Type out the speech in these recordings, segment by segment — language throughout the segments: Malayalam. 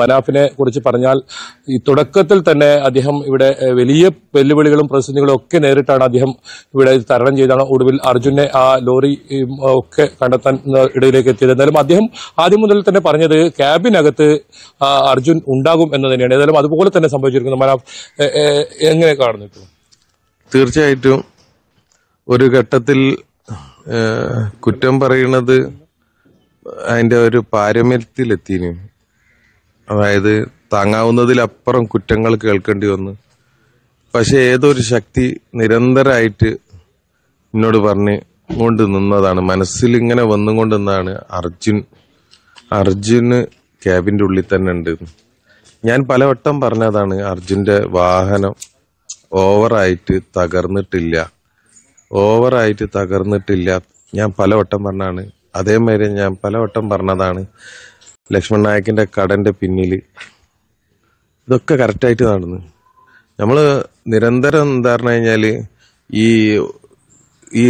മനാഫിനെ കുറിച്ച് പറഞ്ഞാൽ ഈ തുടക്കത്തിൽ തന്നെ അദ്ദേഹം ഇവിടെ വലിയ വെല്ലുവിളികളും പ്രതിസന്ധികളും ഒക്കെ നേരിട്ടാണ് അദ്ദേഹം ഇവിടെ തരണം ചെയ്താണ് ഒടുവിൽ അർജുനെ ആ ലോറി ഒക്കെ കണ്ടെത്താൻ ഇടയിലേക്ക് എത്തിയത് എന്നാലും അദ്ദേഹം ആദ്യം മുതൽ തന്നെ പറഞ്ഞത് ക്യാബിനകത്ത് അർജുൻ ഉണ്ടാകും എന്ന് തന്നെയാണ് ഏതായാലും അതുപോലെ തന്നെ സംഭവിച്ചിരിക്കുന്നത് മനാഫ് എങ്ങനെ കാണുന്നു തീർച്ചയായിട്ടും ഒരു ഘട്ടത്തിൽ കുറ്റം പറയുന്നത് അതിന്റെ ഒരു പാരമ്യത്തിലെത്തിയും അതായത് താങ്ങാവുന്നതിലപ്പുറം കുറ്റങ്ങൾ കേൾക്കേണ്ടി വന്ന് പക്ഷെ ഏതൊരു ശക്തി നിരന്തരമായിട്ട് എന്നോട് പറഞ്ഞ് കൊണ്ട് നിന്നതാണ് മനസ്സിൽ ഇങ്ങനെ വന്നുകൊണ്ട് നിന്നതാണ് അർജുൻ അർജുന് ക്യാബിൻ്റെ ഉള്ളിൽ തന്നെ ഉണ്ട് ഞാൻ പലവട്ടം പറഞ്ഞതാണ് അർജുൻ്റെ വാഹനം ഓവറായിട്ട് തകർന്നിട്ടില്ല ഓവറായിട്ട് തകർന്നിട്ടില്ല ഞാൻ പലവട്ടം പറഞ്ഞാണ് അതേമാതിരി ഞാൻ പലവട്ടം പറഞ്ഞതാണ് ലക്ഷ്മൺ നായക്കിൻ്റെ കടൻ്റെ പിന്നിൽ ഇതൊക്കെ കറക്റ്റായിട്ട് നടന്നു നമ്മൾ നിരന്തരം എന്താ പറഞ്ഞു കഴിഞ്ഞാൽ ഈ ഈ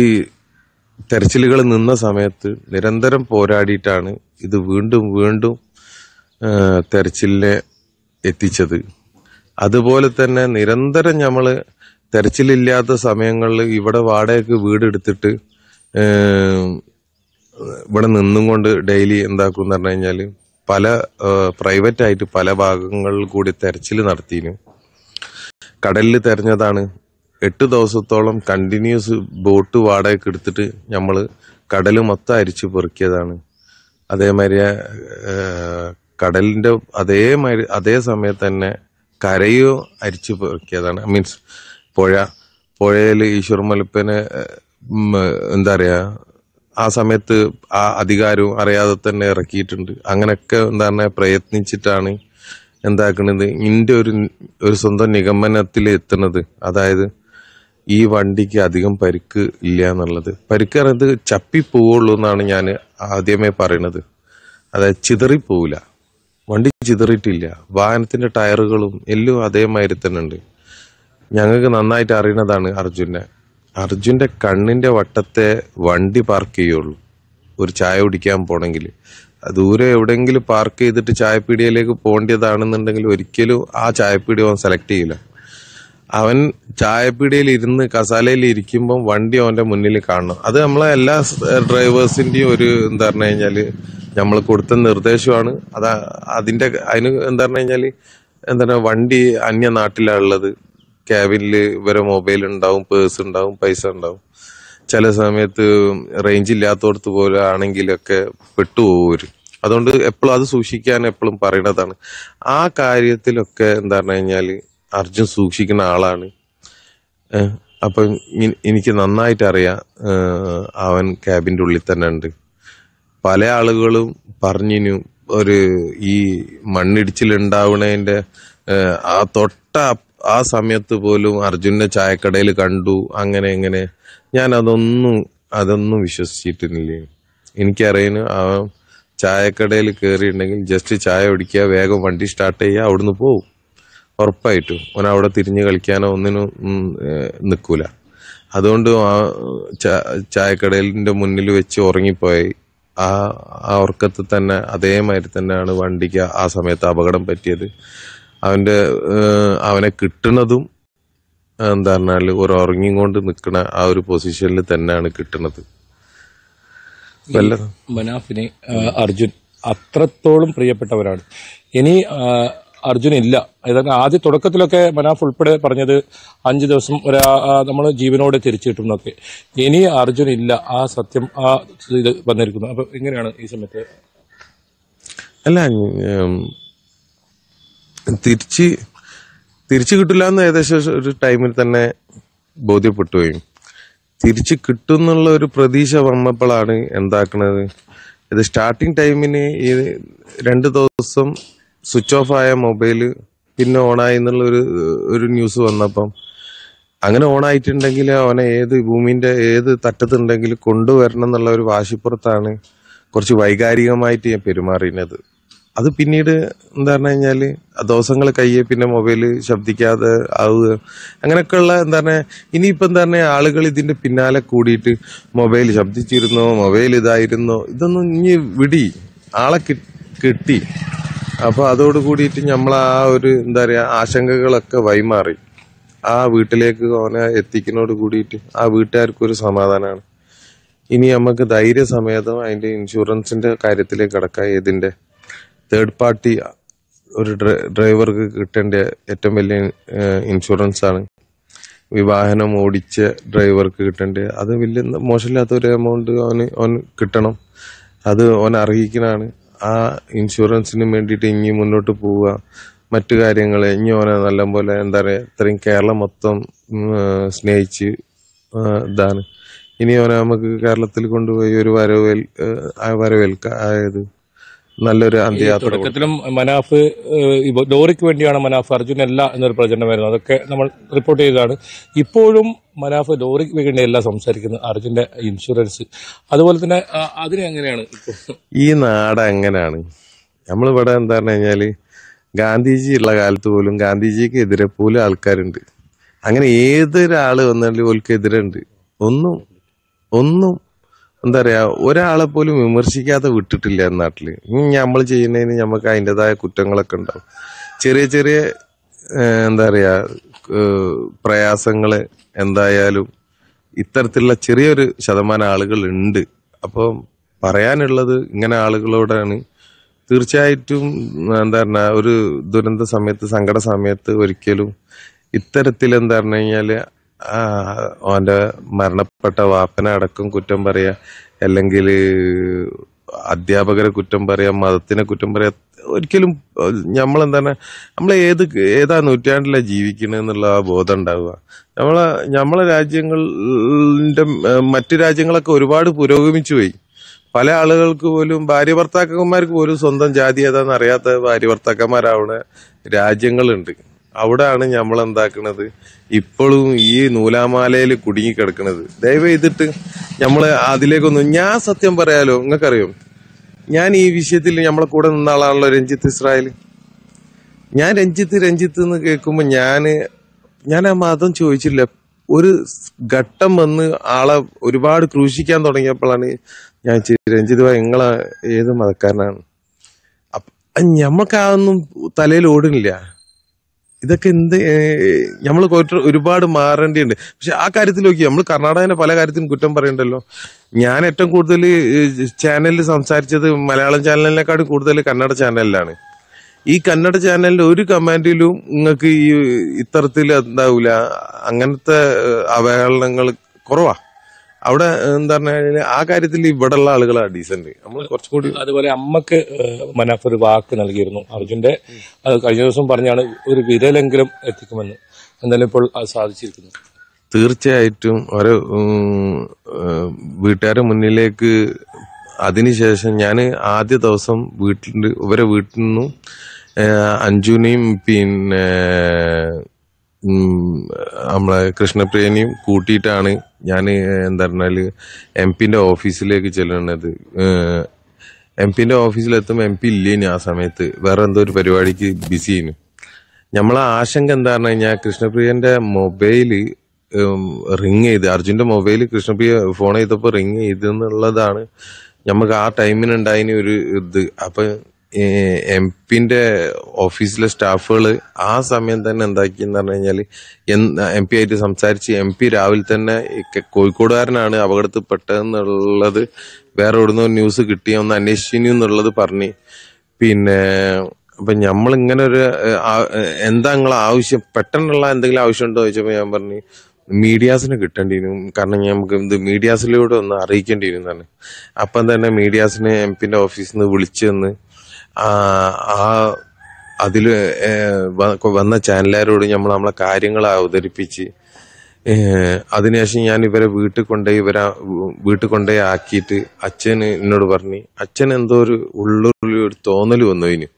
തെരച്ചിലുകൾ നിന്ന സമയത്ത് നിരന്തരം പോരാടിയിട്ടാണ് ഇത് വീണ്ടും വീണ്ടും തെരച്ചിലിനെ എത്തിച്ചത് അതുപോലെ തന്നെ നിരന്തരം നമ്മൾ തെരച്ചിലില്ലാത്ത സമയങ്ങളിൽ ഇവിടെ വാടകയ്ക്ക് വീടെടുത്തിട്ട് ഇവിടെ നിന്നും കൊണ്ട് ഡെയിലി എന്താക്കും എന്ന് പറഞ്ഞു കഴിഞ്ഞാൽ പല പ്രൈവറ്റ് ആയിട്ട് പല ഭാഗങ്ങളിൽ കൂടി തെരച്ചിൽ നടത്തിയിരുന്നു കടലിൽ തെരഞ്ഞതാണ് എട്ട് ദിവസത്തോളം കണ്ടിന്യൂസ് ബോട്ട് വാടക എടുത്തിട്ട് നമ്മൾ കടൽ മൊത്തം അരിച്ചു പെറുക്കിയതാണ് അതേമാതിരി കടലിൻ്റെ അതേമാതിരി അതേ സമയത്ത് തന്നെ കരയോ അരിച്ചു പെറുക്കിയതാണ് മീൻസ് പുഴ പുഴയിൽ ഈശ്വർ മലപ്പനെ എന്താ പറയുക ആ സമയത്ത് ആ അധികാരവും അറിയാതെ തന്നെ ഇറക്കിയിട്ടുണ്ട് അങ്ങനെയൊക്കെ എന്താണ് പ്രയത്നിച്ചിട്ടാണ് എന്താക്കണത് ഇൻ്റെ ഒരു ഒരു സ്വന്തം നിഗമനത്തിൽ എത്തുന്നത് അതായത് ഈ വണ്ടിക്ക് അധികം പരിക്ക് ഇല്ല എന്നുള്ളത് പരിക്ക് പറയുന്നത് ചപ്പി പോവുള്ളൂ എന്നാണ് ഞാൻ ആദ്യമേ പറയണത് അതായത് ചിതറിപ്പോവില്ല വണ്ടി ചിതറിയിട്ടില്ല വാഹനത്തിൻ്റെ ടയറുകളും എല്ലാം അതേമാതിരി തന്നെ ഉണ്ട് ഞങ്ങൾക്ക് നന്നായിട്ട് അറിയണതാണ് അർജുനെ അർജുൻ്റെ കണ്ണിൻ്റെ വട്ടത്തെ വണ്ടി പാർക്ക് ചെയ്യുള്ളൂ ഒരു ചായ കുടിക്കാൻ പോണെങ്കിൽ ദൂരെ എവിടെയെങ്കിലും പാർക്ക് ചെയ്തിട്ട് ചായപ്പീടിയയിലേക്ക് പോകേണ്ടതാണെന്നുണ്ടെങ്കിൽ ഒരിക്കലും ആ ചായപ്പീടിയ അവൻ സെലക്ട് ചെയ്യില്ല അവൻ ചായപ്പീടിയയിൽ ഇരുന്ന് കസാലയിൽ ഇരിക്കുമ്പം വണ്ടി അവൻ്റെ മുന്നിൽ കാണണം അത് നമ്മളെ എല്ലാ ഡ്രൈവേഴ്സിൻ്റെയും ഒരു എന്താ പറഞ്ഞു കഴിഞ്ഞാൽ നമ്മൾ കൊടുത്ത നിർദ്ദേശമാണ് അതാ അതിൻ്റെ അതിന് എന്താ പറഞ്ഞു കഴിഞ്ഞാൽ പറയുക വണ്ടി അന്യ നാട്ടിലാണുള്ളത് ക്യാബിനിൽ ഇവരെ മൊബൈൽ ഉണ്ടാവും പേഴ്സ് ഉണ്ടാവും പൈസ ഉണ്ടാവും ചില സമയത്ത് റേഞ്ച് ഇല്ലാത്തടത്ത് പോലെ ആണെങ്കിലൊക്കെ പെട്ടുപോകും അതുകൊണ്ട് എപ്പോഴും അത് സൂക്ഷിക്കാൻ എപ്പോഴും പറയണതാണ് ആ കാര്യത്തിലൊക്കെ എന്താ പറഞ്ഞു കഴിഞ്ഞാൽ അർജുൻ സൂക്ഷിക്കുന്ന ആളാണ് അപ്പം എനിക്ക് നന്നായിട്ട് അറിയാം അവൻ ക്യാബിൻ്റെ ഉള്ളിൽ തന്നെ ഉണ്ട് പല ആളുകളും പറഞ്ഞിനും ഒരു ഈ മണ്ണിടിച്ചിലുണ്ടാവണേൻ്റെ ആ തൊട്ട ആ സമയത്ത് പോലും അർജുനെ ചായക്കടയിൽ കണ്ടു അങ്ങനെ ഇങ്ങനെ ഞാൻ അതൊന്നും അതൊന്നും വിശ്വസിച്ചിട്ടില്ല എനിക്കറിയുന്നു ആ ചായക്കടയിൽ കയറിയിട്ടുണ്ടെങ്കിൽ ജസ്റ്റ് ചായ കുടിക്കുക വേഗം വണ്ടി സ്റ്റാർട്ട് ചെയ്യുക അവിടുന്ന് പോവും ഉറപ്പായിട്ടും ഓൻ അവിടെ തിരിഞ്ഞ് കളിക്കാനോ ഒന്നിനും നിൽക്കൂല അതുകൊണ്ട് ആ ചായക്കടയിലിൻ്റെ മുന്നിൽ വെച്ച് ഉറങ്ങിപ്പോയി ആ ആ ഉറക്കത്തിൽ തന്നെ അതേമാതിരി തന്നെയാണ് വണ്ടിക്ക് ആ സമയത്ത് അപകടം പറ്റിയത് അവൻ്റെ അവനെ കിട്ടുന്നതും എന്താ പറഞ്ഞാൽ ഒരു കൊണ്ട് നിൽക്കുന്ന ആ ഒരു പൊസിഷനിൽ തന്നെയാണ് കിട്ടുന്നത് മനാഫിനെ അർജുൻ അത്രത്തോളം പ്രിയപ്പെട്ടവരാണ് ഇനി അർജുൻ ഇല്ല ഏതാണ്ട് ആദ്യ തുടക്കത്തിലൊക്കെ മനാഫ് ഉൾപ്പെടെ പറഞ്ഞത് അഞ്ച് ദിവസം ഒരു നമ്മൾ ജീവനോടെ തിരിച്ചു കിട്ടുന്നൊക്കെ ഇനി അർജുൻ ഇല്ല ആ സത്യം ആ ഇത് വന്നിരിക്കുന്നു അപ്പൊ എങ്ങനെയാണ് ഈ സമയത്ത് അല്ല തിരിച്ച് തിരിച്ചു കിട്ടില്ല എന്ന് ഏകദേശം ഒരു ടൈമിൽ തന്നെ ബോധ്യപ്പെട്ടുകയും തിരിച്ച് കിട്ടും എന്നുള്ള ഒരു പ്രതീക്ഷ വന്നപ്പോഴാണ് എന്താക്കണത് ഇത് സ്റ്റാർട്ടിങ് ടൈമിന് ഈ രണ്ട് ദിവസം സ്വിച്ച് ഓഫ് ആയ മൊബൈൽ പിന്നെ ഓണായി എന്നുള്ള ഒരു ഒരു ന്യൂസ് വന്നപ്പം അങ്ങനെ ഓണായിട്ടുണ്ടെങ്കിൽ അവനെ ഏത് ഭൂമിൻ്റെ ഏത് തട്ടത്തുണ്ടെങ്കിൽ കൊണ്ടുവരണം എന്നുള്ള ഒരു വാശിപ്പുറത്താണ് കുറച്ച് വൈകാരികമായിട്ട് ഞാൻ പെരുമാറിയത് അത് പിന്നീട് എന്താ പറഞ്ഞു കഴിഞ്ഞാൽ ദിവസങ്ങൾ കയ്യെ പിന്നെ മൊബൈൽ ശബ്ദിക്കാതെ ആവുക അങ്ങനെയൊക്കെയുള്ള എന്താ പറഞ്ഞാൽ ഇനിയിപ്പം എന്താ പറഞ്ഞാൽ ആളുകൾ ഇതിൻ്റെ പിന്നാലെ കൂടിയിട്ട് മൊബൈൽ ശബ്ദിച്ചിരുന്നോ മൊബൈൽ ഇതായിരുന്നോ ഇതൊന്നും ഇനി വിടി ആളെ കിട്ടി അപ്പോൾ അതോട് കൂടിയിട്ട് നമ്മൾ ആ ഒരു എന്താ പറയുക ആശങ്കകളൊക്കെ വൈമാറി ആ വീട്ടിലേക്ക് അവനെ എത്തിക്കുന്നതോട് കൂടിയിട്ട് ആ വീട്ടുകാർക്കൊരു സമാധാനമാണ് ഇനി നമുക്ക് ധൈര്യസമേതം അതിൻ്റെ ഇൻഷുറൻസിൻ്റെ കാര്യത്തിലേക്ക് കിടക്കാം ഇതിൻ്റെ തേർഡ് പാർട്ടി ഒരു ഡ്രൈവർക്ക് കിട്ടേണ്ട ഏറ്റവും വലിയ ഇൻഷുറൻസ് ആണ് വിവാഹനം ഓടിച്ച ഡ്രൈവർക്ക് കിട്ടേണ്ട അത് വലിയ മോശമില്ലാത്ത ഒരു എമൗണ്ട് അവന് അവൻ കിട്ടണം അത് അവൻ അർഹിക്കണാണ് ആ ഇൻഷുറൻസിന് വേണ്ടിയിട്ട് ഇനി മുന്നോട്ട് പോവുക മറ്റു കാര്യങ്ങൾ ഇനി അവനെ നല്ലപോലെ എന്താ പറയുക ഇത്രയും കേരളം മൊത്തം സ്നേഹിച്ച് ഇതാണ് ഇനി അവനെ നമുക്ക് കേരളത്തിൽ കൊണ്ടുപോയി ഒരു വരവേൽ വരവേൽക്ക ആയത് നല്ലൊരു തുടക്കത്തിലും മനാഫ് ലോറിക്ക് വേണ്ടിയാണ് മനാഫ് അർജുന അല്ല എന്നൊരു പ്രചരണമായിരുന്നു അതൊക്കെ നമ്മൾ റിപ്പോർട്ട് ചെയ്തതാണ് ഇപ്പോഴും മനാഫ് ലോറിക്ക് വേണ്ടിയല്ല സംസാരിക്കുന്നത് അർജുന്റെ ഇൻഷുറൻസ് അതുപോലെ തന്നെ അതിനെ എങ്ങനെയാണ് ഈ നാട് എങ്ങനെയാണ് നമ്മളിവിടെ എന്താ പറഞ്ഞു കഴിഞ്ഞാൽ ഗാന്ധിജി ഉള്ള കാലത്ത് പോലും ഗാന്ധിജിക്ക് എതിരെ പോലും ആൾക്കാരുണ്ട് അങ്ങനെ ഏതൊരാള് വന്നാലും ഓൽക്കെതിരെ ഉണ്ട് ഒന്നും ഒന്നും എന്താ പറയാ ഒരാളെ പോലും വിമർശിക്കാതെ വിട്ടിട്ടില്ല നാട്ടിൽ നമ്മൾ ചെയ്യുന്നതിന് നമുക്ക് അതിൻ്റെതായ കുറ്റങ്ങളൊക്കെ ഉണ്ടാവും ചെറിയ ചെറിയ എന്താ പറയാ പ്രയാസങ്ങൾ എന്തായാലും ഇത്തരത്തിലുള്ള ചെറിയൊരു ശതമാനം ആളുകൾ ഉണ്ട് അപ്പോൾ പറയാനുള്ളത് ഇങ്ങനെ ആളുകളോടാണ് തീർച്ചയായിട്ടും എന്താ പറഞ്ഞ ഒരു ദുരന്ത സമയത്ത് സങ്കട സമയത്ത് ഒരിക്കലും ഇത്തരത്തിൽ എന്താ പറഞ്ഞു കഴിഞ്ഞാൽ അവൻ്റെ മരണപ്പെട്ട വാപ്പന അടക്കം കുറ്റം പറയുക അല്ലെങ്കിൽ അധ്യാപകരെ കുറ്റം പറയാം മതത്തിനെ കുറ്റം പറയാം ഒരിക്കലും നമ്മൾ എന്താണ് നമ്മൾ ഏത് ഏതാ നൂറ്റാണ്ടിലാണ് ജീവിക്കണെന്നുള്ള ആ ബോധം ഉണ്ടാവുക നമ്മളെ നമ്മളെ രാജ്യങ്ങളുടെ മറ്റു രാജ്യങ്ങളൊക്കെ ഒരുപാട് പുരോഗമിച്ചു പോയി പല ആളുകൾക്ക് പോലും ഭാര്യ ഭർത്താക്കന്മാർക്ക് പോലും സ്വന്തം ജാതി ഏതാണെന്ന് അറിയാത്ത ഭാര്യ ഭർത്താക്കന്മാരാവുന്ന രാജ്യങ്ങളുണ്ട് അവിടെയാണ് നമ്മൾ എന്താക്കണത് ഇപ്പോഴും ഈ നൂലാമാലയിൽ കുടുങ്ങി കിടക്കുന്നത് ദയവ് ചെയ്തിട്ട് നമ്മൾ അതിലേക്കൊന്നും ഞാൻ സത്യം പറയാലോ നിങ്ങൾക്കറിയോ ഞാൻ ഈ വിഷയത്തിൽ നമ്മളെ കൂടെ നിന്ന ആളാണല്ലോ രഞ്ജിത്ത് ഇസ്രായേൽ ഞാൻ രഞ്ജിത്ത് രഞ്ജിത്ത് എന്ന് കേൾക്കുമ്പോൾ ഞാൻ ഞാൻ ആ മതം ചോദിച്ചില്ല ഒരു ഘട്ടം വന്ന് ആളെ ഒരുപാട് ക്രൂശിക്കാൻ തുടങ്ങിയപ്പോഴാണ് ഞാൻ രഞ്ജിത് ഭായ് നിങ്ങള ഏത് മതക്കാരനാണ് അപ്പൊ ഞമ്മക്ക് തലയിൽ ഓടുന്നില്ല ഇതൊക്കെ എന്ത് നമ്മൾ ഒരുപാട് മാറേണ്ടിയുണ്ട് പക്ഷെ ആ കാര്യത്തിൽ നോക്കി നമ്മൾ കർണാടകന്റെ പല കാര്യത്തിനും കുറ്റം പറയണ്ടല്ലോ ഞാൻ ഏറ്റവും കൂടുതൽ ചാനലിൽ സംസാരിച്ചത് മലയാളം ചാനലിനെക്കാളും കൂടുതൽ കന്നഡ ചാനലിലാണ് ഈ കന്നഡ ചാനലിന്റെ ഒരു കമാൻഡിലും നിങ്ങൾക്ക് ഈ ഇത്തരത്തിൽ എന്താവില്ല അങ്ങനത്തെ അവഹേളനങ്ങൾ കുറവാണ് അവിടെ എന്താ പറഞ്ഞാൽ ആ കാര്യത്തിൽ ഇവിടെ ഉള്ള ആളുകളാണ് ഡീസന്റ് നമ്മൾ കുറച്ചും കൂടി അതുപോലെ അമ്മക്ക് മനാഫ് ഒരു വാക്ക് നൽകിയിരുന്നു അർജുന്റെ അത് കഴിഞ്ഞ ദിവസം പറഞ്ഞാണ് ഒരു വിരലെങ്കിലും എത്തിക്കുമെന്ന് എന്തായാലും ഇപ്പോൾ അത് സാധിച്ചിരിക്കുന്നു തീർച്ചയായിട്ടും ഒരു വീട്ടുകാരെ മുന്നിലേക്ക് അതിനുശേഷം ഞാൻ ആദ്യ ദിവസം വീട്ടിൽ ഇവരെ വീട്ടിൽ നിന്നും അഞ്ജുനെയും പിന്നെ നമ്മളെ കൃഷ്ണപ്രിയനെയും കൂട്ടിയിട്ടാണ് ഞാൻ എന്താ പറഞ്ഞാൽ എം പിന്റെ ഓഫീസിലേക്ക് ചെല്ലണത് എം പിന്റെ ഓഫീസിലെത്തുമ്പോൾ എം പി ഇല്ലേനു ആ സമയത്ത് വേറെ എന്തോ ഒരു പരിപാടിക്ക് ചെയ്യുന്നു നമ്മളെ ആശങ്ക എന്താ പറഞ്ഞു കഴിഞ്ഞാൽ കൃഷ്ണപ്രിയന്റെ മൊബൈല് റിങ് ചെയ്ത് അർജുന്റെ മൊബൈൽ കൃഷ്ണപ്രിയ ഫോൺ ചെയ്തപ്പോൾ റിങ് ചെയ്തെന്നുള്ളതാണ് നമുക്ക് ആ ടൈമിനുണ്ടായിന് ഒരു ഇത് അപ്പം എം പിന്റെ ഓഫീസിലെ സ്റ്റാഫുകൾ ആ സമയം തന്നെ എന്ന് പറഞ്ഞു കഴിഞ്ഞാൽ എം പി ആയിട്ട് സംസാരിച്ച് എം പി രാവിലെ തന്നെ കോഴിക്കോടുകാരനാണ് അപകടത്തിൽ പെട്ടതെന്നുള്ളത് വേറെ എവിടുന്ന് ന്യൂസ് കിട്ടി ഒന്ന് അന്വേഷിച്ചു എന്നുള്ളത് പറഞ്ഞു പിന്നെ അപ്പൊ നമ്മൾ ഇങ്ങനെ ഒരു എന്താ നിങ്ങളെ ആവശ്യം പെട്ടെന്നുള്ള എന്തെങ്കിലും ആവശ്യം ഉണ്ടോ ചോദിച്ചപ്പോൾ ഞാൻ പറഞ്ഞു മീഡിയാസിന് കിട്ടേണ്ടിയിരുന്നു കാരണം നമുക്ക് ഇത് മീഡിയാസിലൂടെ ഒന്ന് അറിയിക്കേണ്ടിയിരുന്നു എന്നാണ് അപ്പം തന്നെ മീഡിയാസിനെ എം പിന്റെ ഓഫീസിൽ നിന്ന് വിളിച്ചു ആ അതിൽ വന്ന ചാനലുകാരോട് നമ്മൾ നമ്മളെ കാര്യങ്ങൾ അവതരിപ്പിച്ച് അതിനുശേഷം ഞാൻ ഇവരെ വീട്ടിൽ കൊണ്ടുപോയി ഇവരെ വീട്ടിൽ കൊണ്ടുപോയി ആക്കിയിട്ട് അച്ഛന് എന്നോട് പറഞ്ഞു അച്ഛൻ എന്തോ ഒരു ഉള്ളിൽ ഒരു തോന്നൽ വന്നു അതിന്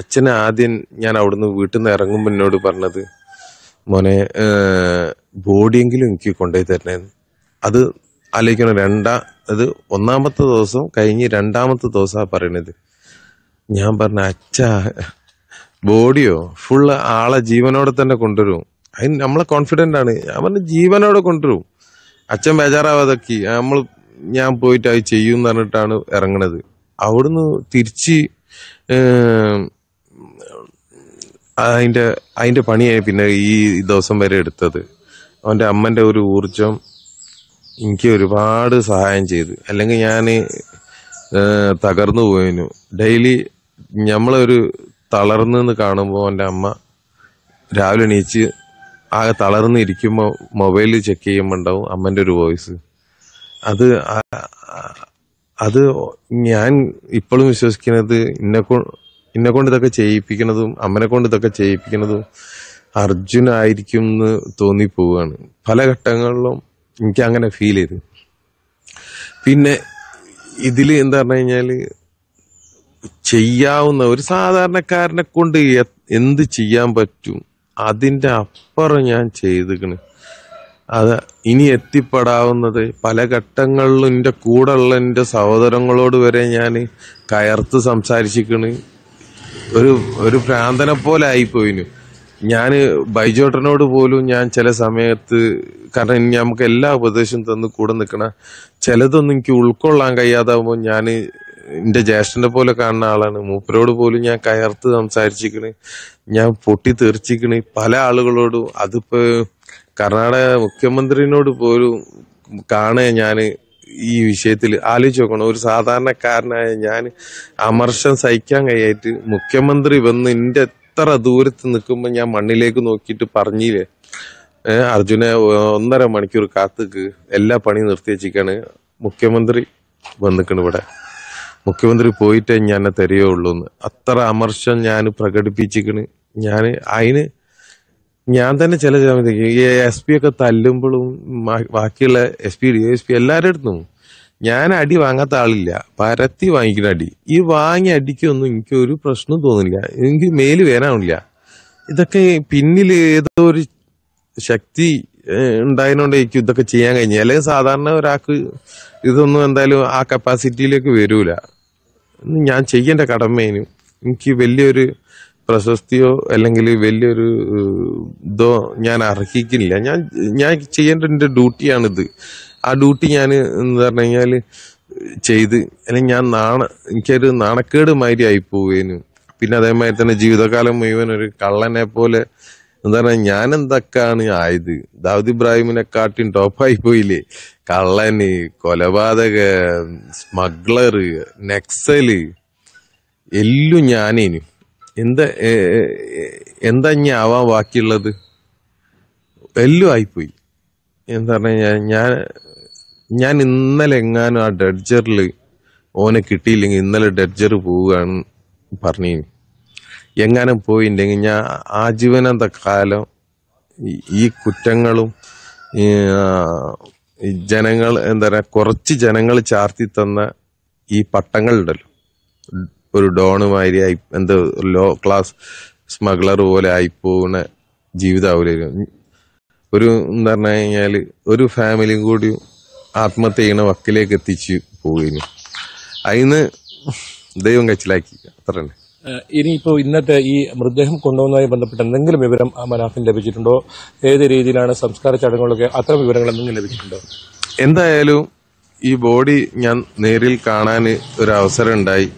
അച്ഛൻ ആദ്യം ഞാൻ അവിടുന്ന് വീട്ടിൽ നിന്ന് ഇറങ്ങുമ്പോൾ എന്നോട് പറഞ്ഞത് മോനെ ബോഡിയെങ്കിലും എനിക്ക് കൊണ്ടുപോയി തരണേന്ന് അത് ആലോചിക്കണം രണ്ടാ അത് ഒന്നാമത്തെ ദിവസം കഴിഞ്ഞ് രണ്ടാമത്തെ ദിവസമാണ് പറയണത് ഞാൻ പറഞ്ഞ അച്ച ബോഡിയോ ഫുള്ള് ആളെ ജീവനോടെ തന്നെ കൊണ്ടുവരും അതിന് നമ്മളെ കോൺഫിഡൻ്റ് ആണ് ഞാൻ പറഞ്ഞു ജീവനോടെ കൊണ്ടുവരും അച്ഛൻ ബേജാറാവാതൊക്കെ നമ്മൾ ഞാൻ പോയിട്ട് അത് ചെയ്യും എന്ന് പറഞ്ഞിട്ടാണ് ഇറങ്ങണത് അവിടുന്ന് തിരിച്ച് അതിൻ്റെ അതിൻ്റെ പണിയായി പിന്നെ ഈ ദിവസം വരെ എടുത്തത് അവൻ്റെ അമ്മൻ്റെ ഒരു ഊർജം എനിക്ക് ഒരുപാട് സഹായം ചെയ്തു അല്ലെങ്കിൽ ഞാൻ തകർന്നു പോയിനു ഡെയിലി നമ്മളൊരു തളർന്നെന്ന് കാണുമ്പോൾ എൻ്റെ അമ്മ രാവിലെ എണീച്ച് ആകെ തളർന്ന് ഇരിക്കുമ്പോൾ മൊബൈലിൽ ചെക്ക് ചെയ്യുമ്പോൾ ഉണ്ടാവും അമ്മൻ്റെ ഒരു വോയിസ് അത് അത് ഞാൻ ഇപ്പോഴും വിശ്വസിക്കുന്നത് ഇന്നെക്കൊ ഇന്നെ കൊണ്ട് ഇതൊക്കെ ചെയ്യിപ്പിക്കുന്നതും അമ്മനെ കൊണ്ട് ഇതൊക്കെ ചെയ്യിപ്പിക്കുന്നതും ആയിരിക്കും എന്ന് തോന്നിപ്പോവുകയാണ് പല ഘട്ടങ്ങളിലും എനിക്ക് അങ്ങനെ ഫീൽ ചെയ്തു പിന്നെ ഇതിൽ എന്താ പറഞ്ഞു കഴിഞ്ഞാൽ ചെയ്യാവുന്ന ഒരു സാധാരണക്കാരനെ കൊണ്ട് എന്ത് ചെയ്യാൻ പറ്റും അതിൻ്റെ അപ്പുറം ഞാൻ ചെയ്തിക്കണ് അത് ഇനി എത്തിപ്പെടാവുന്നത് പല ഘട്ടങ്ങളിലും എൻ്റെ കൂടെ ഉള്ള എൻ്റെ സഹോദരങ്ങളോട് വരെ ഞാൻ കയർത്ത് സംസാരിച്ചിക്കണ് ഒരു ഒരു ഭ്രാന്തനെ പോലെ ആയിപ്പോയിനു ഞാൻ ബൈജോട്ടനോട് പോലും ഞാൻ ചില സമയത്ത് കാരണം നമുക്ക് എല്ലാ ഉപദേശവും തന്ന് കൂടെ നിൽക്കണ ചിലതൊന്നും എനിക്ക് ഉൾക്കൊള്ളാൻ കഴിയാതാകുമ്പോൾ ഞാൻ എന്റെ ജ്യേഷ്ഠന്റെ പോലെ കാണുന്ന ആളാണ് മൂപ്പരോട് പോലും ഞാൻ കയർത്ത് സംസാരിച്ചിക്കണ് ഞാൻ പൊട്ടി തെറിച്ചിക്കണ് പല ആളുകളോടും അതിപ്പോ കർണാടക മുഖ്യമന്ത്രിനോട് പോലും കാണേ ഞാൻ ഈ വിഷയത്തിൽ ആലോചിച്ച് നോക്കണം ഒരു സാധാരണക്കാരനായ ഞാൻ അമർഷം സഹിക്കാൻ കഴിയായിട്ട് മുഖ്യമന്ത്രി വന്ന് എൻ്റെ എത്ര ദൂരത്ത് നിൽക്കുമ്പോൾ ഞാൻ മണ്ണിലേക്ക് നോക്കിയിട്ട് പറഞ്ഞില്ലേ അർജുനെ ഒന്നര മണിക്കൂർ കാത്തുക്ക് എല്ലാ പണി നിർത്തി വെച്ചിക്കാണ് മുഖ്യമന്ത്രി വന്നിക്കണ് ഇവിടെ മുഖ്യമന്ത്രി പോയിട്ടേ ഞാൻ തരികയുള്ളൂ എന്ന് അത്ര അമർഷം ഞാൻ പ്രകടിപ്പിച്ചിക്കണ് ഞാൻ അതിന് ഞാൻ തന്നെ ചില സമയത്തേക്ക് ഈ എസ് പി ഒക്കെ തല്ലുമ്പോഴും ബാക്കിയുള്ള S P D S P എല്ലാവരുടെ അടുത്തും ഞാൻ അടി വാങ്ങാത്ത ആളില്ല പരത്തി വാങ്ങിക്കുന്ന അടി ഈ വാങ്ങി അടിക്കൊന്നും എനിക്ക് ഒരു പ്രശ്നം തോന്നില്ല എനിക്ക് മേല് വേനാവില്ല ഇതൊക്കെ പിന്നിൽ ഏതോ ഒരു ശക്തി ഉണ്ടായതുകൊണ്ട് എനിക്ക് ഇതൊക്കെ ചെയ്യാൻ കഴിഞ്ഞു അല്ലെങ്കിൽ സാധാരണ ഒരാൾക്ക് ഇതൊന്നും എന്തായാലും ആ കപ്പാസിറ്റിയിലേക്ക് വരൂല ഞാൻ ചെയ്യേണ്ട കടമേനും എനിക്ക് വലിയൊരു പ്രശസ്തിയോ അല്ലെങ്കിൽ വലിയൊരു ഇതോ ഞാൻ അർഹിക്കില്ല ഞാൻ ഞാൻ ചെയ്യേണ്ട എൻ്റെ ഡ്യൂട്ടിയാണിത് ആ ഡ്യൂട്ടി ഞാൻ എന്ന് പറഞ്ഞു കഴിഞ്ഞാൽ ചെയ്ത് അല്ലെങ്കിൽ ഞാൻ നാണ എനിക്കൊരു നാണക്കേട് മാതിരി ആയി പോവേനും പിന്നെ അതേമാതിരി തന്നെ ജീവിതകാലം മുഴുവൻ ഒരു കള്ളനെ പോലെ എന്താ പറഞ്ഞാൽ ഞാൻ എന്തൊക്കെയാണ് ആയത് ദാവൂദ് ഇബ്രാഹിമിനെക്കാട്ടും ടോപ്പായി പോയില്ലേ കള്ളന് കൊലപാതക സ്മഗ്ലർ നെക്സല് എല്ലാം ഞാനേനു എന്താ എന്താ ഇനി ആവാൻ ബാക്കിയുള്ളത് എല്ലാം ആയിപ്പോയി എന്താ പറഞ്ഞാൽ ഞാൻ ഞാൻ ഇന്നലെ എങ്ങാനും ആ ഡഡ്ജറിൽ ഓനെ കിട്ടിയില്ലെങ്കിൽ ഇന്നലെ ഡഡ്ജർ പോവുകയാണ് പറഞ്ഞു എങ്ങനെ പോയില്ലെങ്കിൽ ഞാൻ ആജീവനന്ത കാലം ഈ കുറ്റങ്ങളും ജനങ്ങൾ എന്താ പറയുക കുറച്ച് ജനങ്ങൾ ചാർത്തി തന്ന ഈ പട്ടങ്ങളുണ്ടല്ലോ ഒരു ഡോണുമാതിരി ആയി എന്ത് ലോ ക്ലാസ് സ്മഗ്ലർ പോലെ ആയിപ്പോണ ജീവിതാവൂലായിരുന്നു ഒരു എന്താ പറഞ്ഞു കഴിഞ്ഞാൽ ഒരു ഫാമിലിയും കൂടി ആത്മഹത്യ ചെയ്യണ വക്കിലേക്ക് എത്തിച്ച് പോകുന്നു അതിന് ദൈവം കച്ചിലാക്കി അത്ര തന്നെ ഇനിയിപ്പോൾ ഇന്നത്തെ ഈ മൃതദേഹം കൊണ്ടുവന്നതുമായി ബന്ധപ്പെട്ട എന്തെങ്കിലും വിവരം ആ മനാഫിന് ലഭിച്ചിട്ടുണ്ടോ ഏത് രീതിയിലാണ് സംസ്കാര ചടങ്ങുകളൊക്കെ അത്ര വിവരങ്ങൾ എന്തെങ്കിലും ലഭിച്ചിട്ടുണ്ടോ എന്തായാലും ഈ ബോഡി ഞാൻ നേരിൽ കാണാൻ ഒരു അവസരം ഉണ്ടായി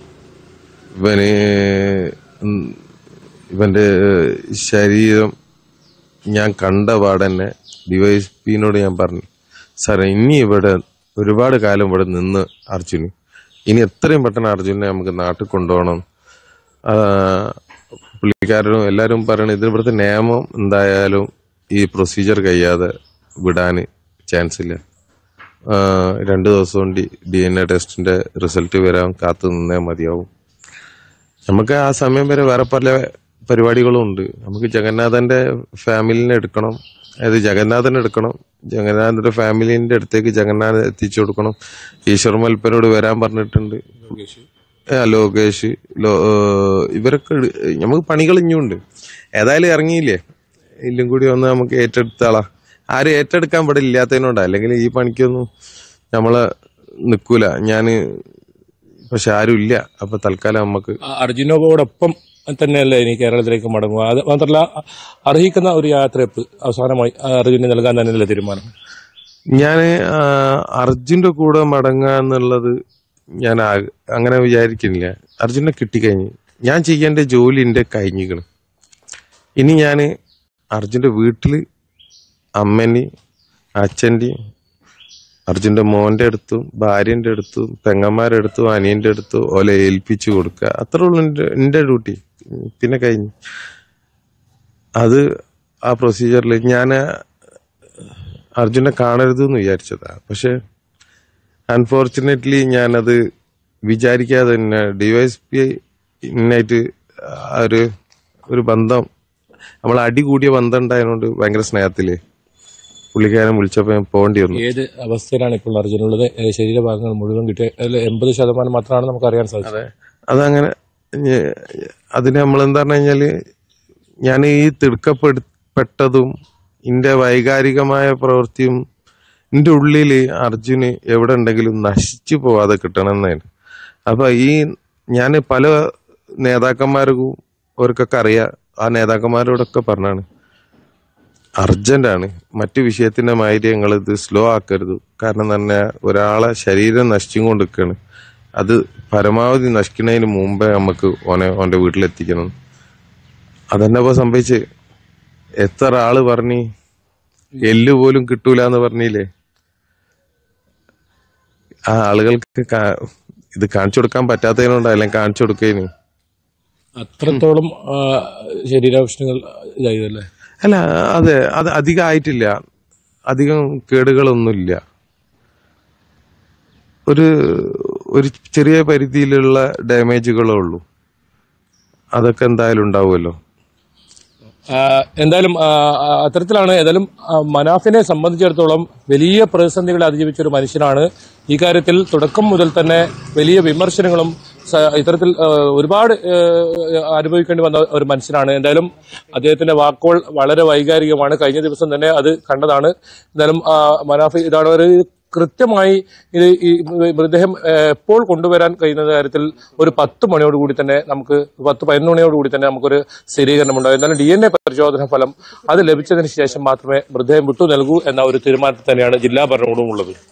ഇവന് ഇവന്റെ ശരീരം ഞാൻ കണ്ട പാടന്നെ ഡിവൈസ് ഞാൻ പറഞ്ഞു സാറേ ഇനി ഇവിടെ ഒരുപാട് കാലം ഇവിടെ നിന്ന് അർജുന് ഇനി എത്രയും പെട്ടെന്ന് അർജുനെ നമുക്ക് നാട്ടിൽ കൊണ്ടുപോകണം പുള്ളിക്കാരനും എല്ലാവരും പറയണം ഇതിന് ഇവിടുത്തെ നിയമം എന്തായാലും ഈ പ്രൊസീജിയർ കഴിയാതെ വിടാൻ ചാൻസ് ഇല്ല രണ്ട് ദിവസം കൊണ്ട് ഡി എൻ എ ടെസ്റ്റിൻ്റെ റിസൾട്ട് വരാൻ കാത്തു നിന്നേ മതിയാവും നമുക്ക് ആ സമയം വരെ വേറെ പല പരിപാടികളും ഉണ്ട് നമുക്ക് ജഗന്നാഥൻ്റെ ഫാമിലിനെ എടുക്കണം അതായത് ജഗന്നാഥൻ എടുക്കണം ജഗന്നാഥൻ്റെ ഫാമിലിൻ്റെ അടുത്തേക്ക് ജഗന്നാഥൻ എത്തിച്ചു കൊടുക്കണം ഈശ്വർ മൽപ്പനോട് വരാൻ പറഞ്ഞിട്ടുണ്ട് ലോകേഷ് ഇവരൊക്കെ നമുക്ക് പണികൾ ഇനിയുണ്ട് ഏതായാലും ഇറങ്ങിയില്ലേ ഇല്ലും കൂടി ഒന്ന് നമുക്ക് ഏറ്റെടുത്താളാ ആരും ഏറ്റെടുക്കാൻ ഇവിടെ ഇല്ലാത്തതിനോണ്ടാ അല്ലെങ്കിൽ ഈ പണിക്കൊന്നും നമ്മളെ നിൽക്കൂല ഞാൻ പക്ഷെ ആരും ഇല്ല അപ്പൊ തൽക്കാലം നമുക്ക് അർജുനോടൊപ്പം തന്നെയല്ലേ ഇനി കേരളത്തിലേക്ക് മടങ്ങുക അത് മാത്രല്ല അർഹിക്കുന്ന ഒരു യാത്രയപ്പ് അവസാനമായി അർജുനെ നൽകാൻ തന്നെയല്ലേ തീരുമാനം ഞാൻ അർജുന്റെ കൂടെ മടങ്ങുക എന്നുള്ളത് ഞാൻ അങ്ങനെ വിചാരിക്കുന്നില്ല അർജുനെ കിട്ടിക്കഴിഞ്ഞ് ഞാൻ ചെയ്യേണ്ട ജോലി എൻ്റെ കഴിഞ്ഞിക്കണം ഇനി ഞാൻ അർജുൻ്റെ വീട്ടിൽ അമ്മൻ്റെയും അച്ഛൻ്റെയും അർജുൻ്റെ മോൻ്റെ അടുത്തും ഭാര്യൻ്റെ അടുത്തും പെങ്ങന്മാരുടെ അടുത്തും അനിയൻ്റെ അടുത്തും ഓലെ ഏൽപ്പിച്ചു കൊടുക്കുക അത്രേ ഉള്ളു എൻ്റെ ഡ്യൂട്ടി പിന്നെ കഴിഞ്ഞു അത് ആ പ്രൊസീജിയറിൽ ഞാൻ അർജുനെ എന്ന് വിചാരിച്ചതാണ് പക്ഷേ അൺഫോർച്ചുനേറ്റ്ലി ഞാനത് വിചാരിക്കാതെ തന്നെ ഡിവൈസ് പി ഒരു ഒരു ബന്ധം നമ്മൾ അടി കൂടിയ ബന്ധം ഉണ്ടായതുകൊണ്ട് ഭയങ്കര സ്നേഹത്തില് പുള്ളിക്കാരൻ വിളിച്ചപ്പോൾ ഞാൻ പോകേണ്ടി വന്നു ഏത് അവസ്ഥയിലാണ് ഇപ്പോൾ അർജുനുള്ളത് ശരീരഭാഗങ്ങൾ മുഴുവൻ കിട്ടിയ അതിൽ എൺപത് ശതമാനം മാത്രമാണ് നമുക്ക് അറിയാൻ സാധിച്ചത് അതങ്ങനെ അതിന് എന്താ പറഞ്ഞു കഴിഞ്ഞാല് ഞാൻ ഈ തിടുക്കപ്പെട്ടതും എൻ്റെ വൈകാരികമായ പ്രവൃത്തിയും എൻ്റെ ഉള്ളിൽ അർജുന് എവിടെ ഉണ്ടെങ്കിലും നശിച്ചു പോവാതെ കിട്ടണമെന്നാണ് അപ്പൊ ഈ ഞാൻ പല നേതാക്കന്മാർക്കും അവർക്കൊക്കെ അറിയാം ആ നേതാക്കന്മാരോടൊക്കെ പറഞ്ഞാണ് അർജന്റാണ് മറ്റു വിഷയത്തിന്റെ മാതിരി ഇത് സ്ലോ ആക്കരുത് കാരണം തന്നെ ഒരാളെ ശരീരം നശിച്ചും കൊണ്ടിരിക്കുകയാണ് അത് പരമാവധി നശിക്കുന്നതിന് മുമ്പേ നമുക്ക് ഓനെ ഓൻ്റെ വീട്ടിലെത്തിക്കണം അതന്നെ ഇപ്പോൾ സംഭവിച്ച് എത്ര ആള് പറഞ്ഞ് എല്ല് പോലും കിട്ടൂല എന്ന് പറഞ്ഞില്ലേ ആ ആളുകൾക്ക് ഇത് കാണിച്ചു കൊടുക്കാൻ പറ്റാത്തതിനോണ്ടോ അല്ലെങ്കിൽ കാണിച്ചു കൊടുക്കുന്നു അത്രത്തോളം ശരീരാവശ്യങ്ങൾ ചെയ്തല്ലേ അല്ല അതെ അത് അധികമായിട്ടില്ല അധികം കേടുകളൊന്നുമില്ല ഒരു ഒരു ചെറിയ പരിധിയിലുള്ള ഡാമേജുകളേ ഉള്ളൂ അതൊക്കെ എന്തായാലും ഉണ്ടാവുമല്ലോ എന്തായാലും അത്തരത്തിലാണ് ഏതായാലും മനാഫിനെ സംബന്ധിച്ചിടത്തോളം വലിയ പ്രതിസന്ധികളെ അതിജീവിച്ച ഒരു മനുഷ്യനാണ് ഇക്കാര്യത്തിൽ തുടക്കം മുതൽ തന്നെ വലിയ വിമർശനങ്ങളും ഇത്തരത്തിൽ ഒരുപാട് അനുഭവിക്കേണ്ടി വന്ന ഒരു മനുഷ്യനാണ് എന്തായാലും അദ്ദേഹത്തിന്റെ വാക്കുകൾ വളരെ വൈകാരികമാണ് കഴിഞ്ഞ ദിവസം തന്നെ അത് കണ്ടതാണ് എന്തായാലും മനാഫി ഇതാണ് ഒരു കൃത്യമായി ഇത് ഈ മൃതദേഹം എപ്പോൾ കൊണ്ടുവരാൻ കഴിയുന്ന കാര്യത്തിൽ ഒരു പത്ത് മണിയോടുകൂടി തന്നെ നമുക്ക് പത്ത് പതിനൊന്ന് കൂടി തന്നെ നമുക്കൊരു സ്ഥിരീകരണം ഉണ്ടാകും എന്നാലും ഡി എൻ എ പരിശോധന ഫലം അത് ലഭിച്ചതിന് ശേഷം മാത്രമേ മൃതദേഹം വിട്ടു നൽകൂ എന്ന ഒരു തീരുമാനത്തിൽ തന്നെയാണ് ജില്ലാ ഭരണകൂടം ഉള്ളത്